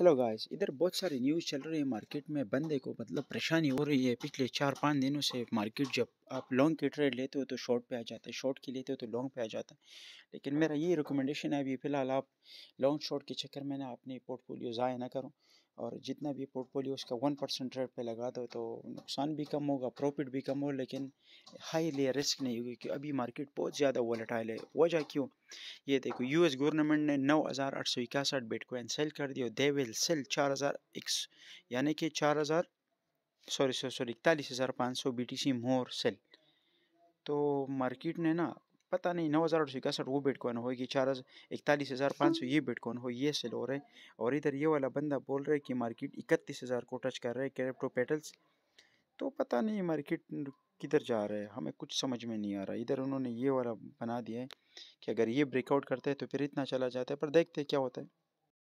hello guys इधर बहुत सारी न्यूज़ चल रही है मार्केट में बंदे को मतलब परेशानी हो रही है पिछले चार पाँच दिनों से मार्केट जब आप लॉन्ग की ट्रेड लेते हो तो शॉर्ट पे आ जाता है शॉर्ट की लेते हो तो लॉन्ग पे आ जाता है लेकिन मेरा ये रिकमेंडेशन है अभी फ़िलहाल आप लॉन्ग शॉर्ट के चक्कर में ना अपने पोर्टफोलियो ज़ाय ना करो और जितना भी पोर्टफोलियो उसका वन परसेंट रेट पर लगा दो तो नुकसान भी कम होगा प्रॉफिट भी कम हो लेकिन हाई ले रिस्क नहीं होगी क्योंकि अभी मार्केट बहुत ज़्यादा वॉलेटाइल है वजह क्यों ये देखो यूएस गवर्नमेंट ने नौ हज़ार आठ सौ इक्यासठ एंड सेल कर दिया दे विल सेल चार हज़ार एक यानी कि चार हज़ार सॉरी सॉरी सॉरी इकतालीस हज़ार पाँच सौ B T C more sell तो मार्केट ने ना पता नहीं नौ हज़ार आठ सौ इकसठ वो बेट कौन होगी चार हज़ार इकतालीस हज़ार पाँच सौ ये बेट कौन हो ये सेल हो रहे और इधर ये वाला बंदा बोल रहा है कि मार्केट इकतीस हज़ार को टच कर रहा है क्रिप्टो पेटल्स तो पता नहीं मार्केट किधर जा रहा है हमें कुछ समझ में नहीं आ रहा इधर उन्होंने ये वाला बना दिया है कि अगर ये ब्रेकआउट करते हैं तो फिर इतना चला जाता है पर देखते हैं क्या होता है